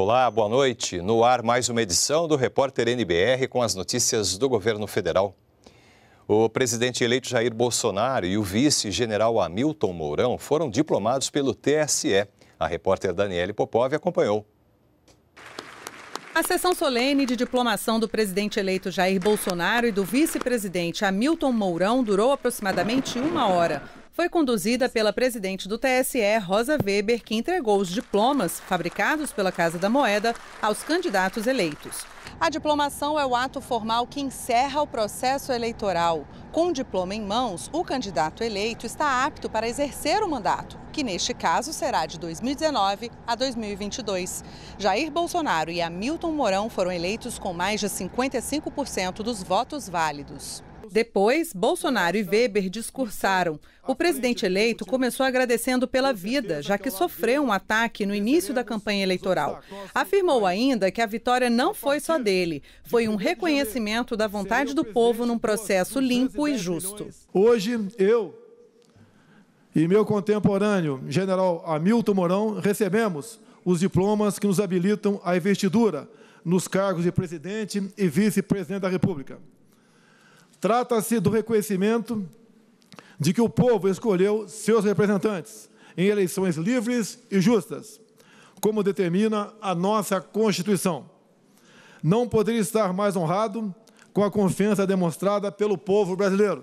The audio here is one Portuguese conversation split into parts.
Olá, boa noite. No ar, mais uma edição do Repórter NBR com as notícias do governo federal. O presidente eleito Jair Bolsonaro e o vice-general Hamilton Mourão foram diplomados pelo TSE. A repórter Daniele Popov acompanhou. A sessão solene de diplomação do presidente eleito Jair Bolsonaro e do vice-presidente Hamilton Mourão durou aproximadamente uma hora foi conduzida pela presidente do TSE, Rosa Weber, que entregou os diplomas fabricados pela Casa da Moeda aos candidatos eleitos. A diplomação é o ato formal que encerra o processo eleitoral. Com o diploma em mãos, o candidato eleito está apto para exercer o mandato, que neste caso será de 2019 a 2022. Jair Bolsonaro e Hamilton Mourão foram eleitos com mais de 55% dos votos válidos. Depois, Bolsonaro e Weber discursaram. O presidente eleito começou agradecendo pela vida, já que sofreu um ataque no início da campanha eleitoral. Afirmou ainda que a vitória não foi só dele, foi um reconhecimento da vontade do povo num processo limpo e justo. Hoje, eu e meu contemporâneo, general Hamilton Mourão, recebemos os diplomas que nos habilitam à investidura nos cargos de presidente e vice-presidente da República. Trata-se do reconhecimento de que o povo escolheu seus representantes em eleições livres e justas, como determina a nossa Constituição. Não poderia estar mais honrado com a confiança demonstrada pelo povo brasileiro.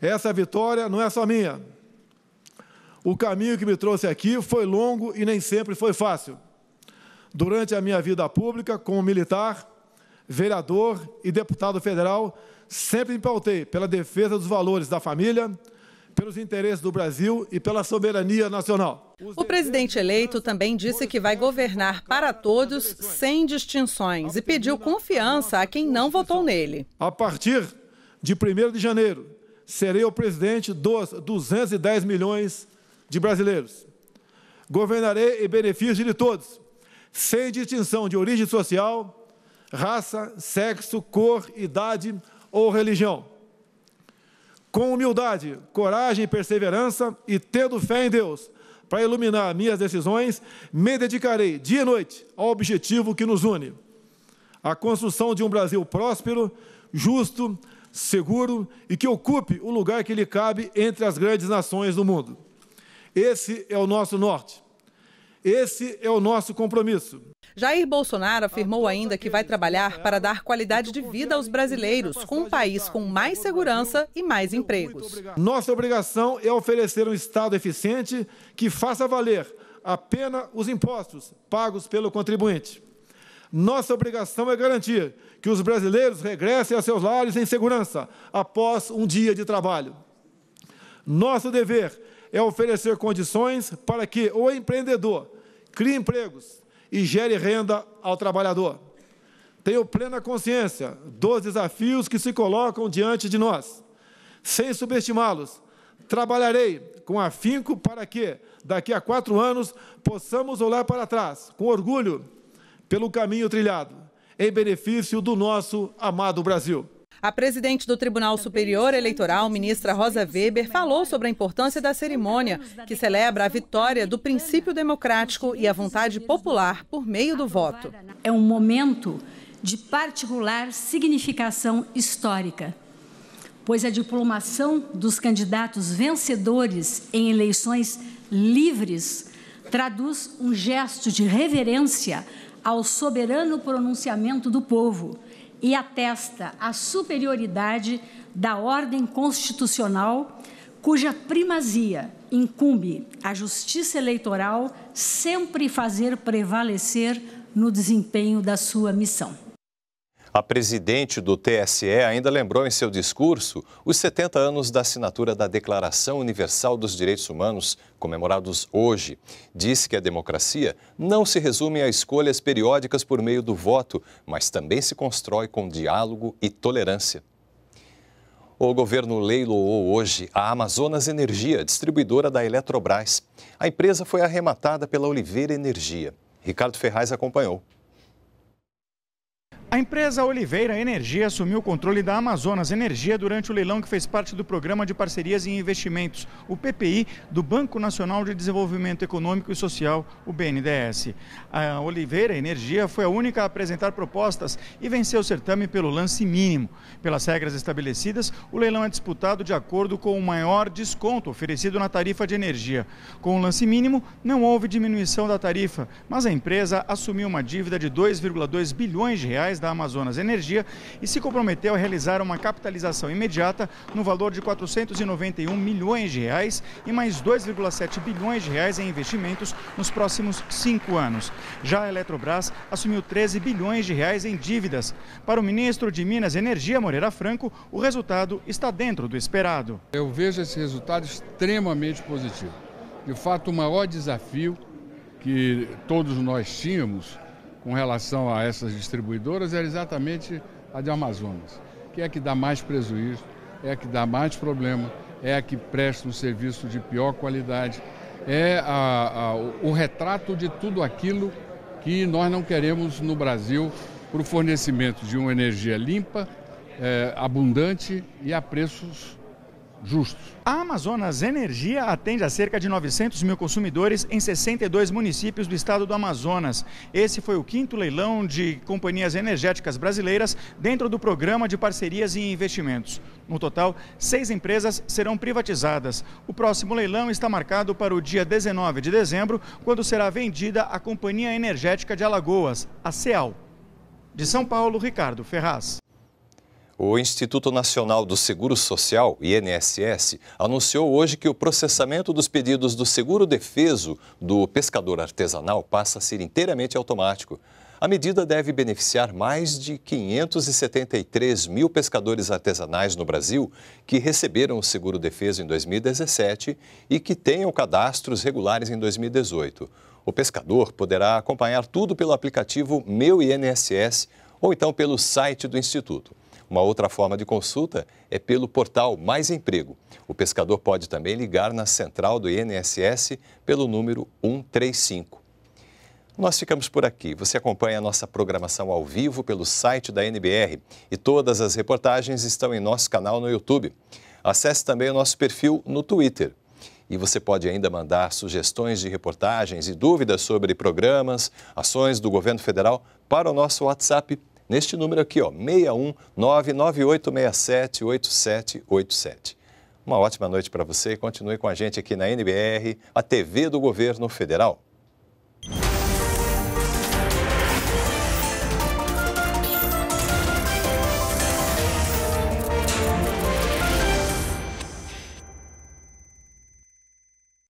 Essa vitória não é só minha. O caminho que me trouxe aqui foi longo e nem sempre foi fácil. Durante a minha vida pública como militar, vereador e deputado federal, sempre me pautei pela defesa dos valores da família, pelos interesses do Brasil e pela soberania nacional. O presidente eleito também disse que vai governar para todos sem distinções e pediu confiança a quem não votou nele. A partir de 1 de janeiro, serei o presidente dos 210 milhões de brasileiros. Governarei em benefício de todos, sem distinção de origem social, raça, sexo, cor, idade ou religião. Com humildade, coragem e perseverança, e tendo fé em Deus, para iluminar minhas decisões, me dedicarei dia e noite ao objetivo que nos une: a construção de um Brasil próspero, justo, seguro e que ocupe o lugar que lhe cabe entre as grandes nações do mundo. Esse é o nosso norte. Esse é o nosso compromisso. Jair Bolsonaro afirmou ainda que vai trabalhar para dar qualidade de vida aos brasileiros, com um país com mais segurança e mais empregos. Nossa obrigação é oferecer um Estado eficiente que faça valer a pena os impostos pagos pelo contribuinte. Nossa obrigação é garantir que os brasileiros regressem a seus lares em segurança após um dia de trabalho. Nosso dever é oferecer condições para que o empreendedor crie empregos e gere renda ao trabalhador. Tenho plena consciência dos desafios que se colocam diante de nós. Sem subestimá-los, trabalharei com afinco para que, daqui a quatro anos, possamos olhar para trás com orgulho pelo caminho trilhado, em benefício do nosso amado Brasil. A presidente do Tribunal Superior Eleitoral, ministra Rosa Weber, falou sobre a importância da cerimônia, que celebra a vitória do princípio democrático e a vontade popular por meio do voto. É um momento de particular significação histórica, pois a diplomação dos candidatos vencedores em eleições livres traduz um gesto de reverência ao soberano pronunciamento do povo e atesta a superioridade da ordem constitucional, cuja primazia incumbe à Justiça Eleitoral sempre fazer prevalecer no desempenho da sua missão. A presidente do TSE ainda lembrou em seu discurso os 70 anos da assinatura da Declaração Universal dos Direitos Humanos, comemorados hoje. Disse que a democracia não se resume a escolhas periódicas por meio do voto, mas também se constrói com diálogo e tolerância. O governo leiloou hoje a Amazonas Energia, distribuidora da Eletrobras. A empresa foi arrematada pela Oliveira Energia. Ricardo Ferraz acompanhou. A empresa Oliveira Energia assumiu o controle da Amazonas Energia durante o leilão que fez parte do Programa de Parcerias e Investimentos, o PPI, do Banco Nacional de Desenvolvimento Econômico e Social, o BNDES. A Oliveira Energia foi a única a apresentar propostas e venceu o certame pelo lance mínimo. Pelas regras estabelecidas, o leilão é disputado de acordo com o maior desconto oferecido na tarifa de energia. Com o lance mínimo, não houve diminuição da tarifa, mas a empresa assumiu uma dívida de 2,2 bilhões de reais da Amazonas Energia e se comprometeu a realizar uma capitalização imediata no valor de 491 milhões de reais e mais 2,7 bilhões de reais em investimentos nos próximos cinco anos. Já a Eletrobras assumiu 13 bilhões de reais em dívidas. Para o ministro de Minas e Energia, Moreira Franco, o resultado está dentro do esperado. Eu vejo esse resultado extremamente positivo. De fato, o maior desafio que todos nós tínhamos com relação a essas distribuidoras era exatamente a de Amazonas, que é a que dá mais prejuízo, é a que dá mais problema, é a que presta um serviço de pior qualidade, é a, a, o retrato de tudo aquilo que nós não queremos no Brasil para o fornecimento de uma energia limpa, é, abundante e a preços a Amazonas Energia atende a cerca de 900 mil consumidores em 62 municípios do estado do Amazonas. Esse foi o quinto leilão de companhias energéticas brasileiras dentro do programa de parcerias e investimentos. No total, seis empresas serão privatizadas. O próximo leilão está marcado para o dia 19 de dezembro, quando será vendida a Companhia Energética de Alagoas, a CEAL. De São Paulo, Ricardo Ferraz. O Instituto Nacional do Seguro Social, INSS, anunciou hoje que o processamento dos pedidos do seguro defeso do pescador artesanal passa a ser inteiramente automático. A medida deve beneficiar mais de 573 mil pescadores artesanais no Brasil que receberam o seguro defeso em 2017 e que tenham cadastros regulares em 2018. O pescador poderá acompanhar tudo pelo aplicativo Meu INSS ou então pelo site do Instituto. Uma outra forma de consulta é pelo portal Mais Emprego. O pescador pode também ligar na central do INSS pelo número 135. Nós ficamos por aqui. Você acompanha a nossa programação ao vivo pelo site da NBR e todas as reportagens estão em nosso canal no YouTube. Acesse também o nosso perfil no Twitter. E você pode ainda mandar sugestões de reportagens e dúvidas sobre programas, ações do governo federal para o nosso WhatsApp neste número aqui, ó, 61998678787. Uma ótima noite para você e continue com a gente aqui na NBR, a TV do Governo Federal.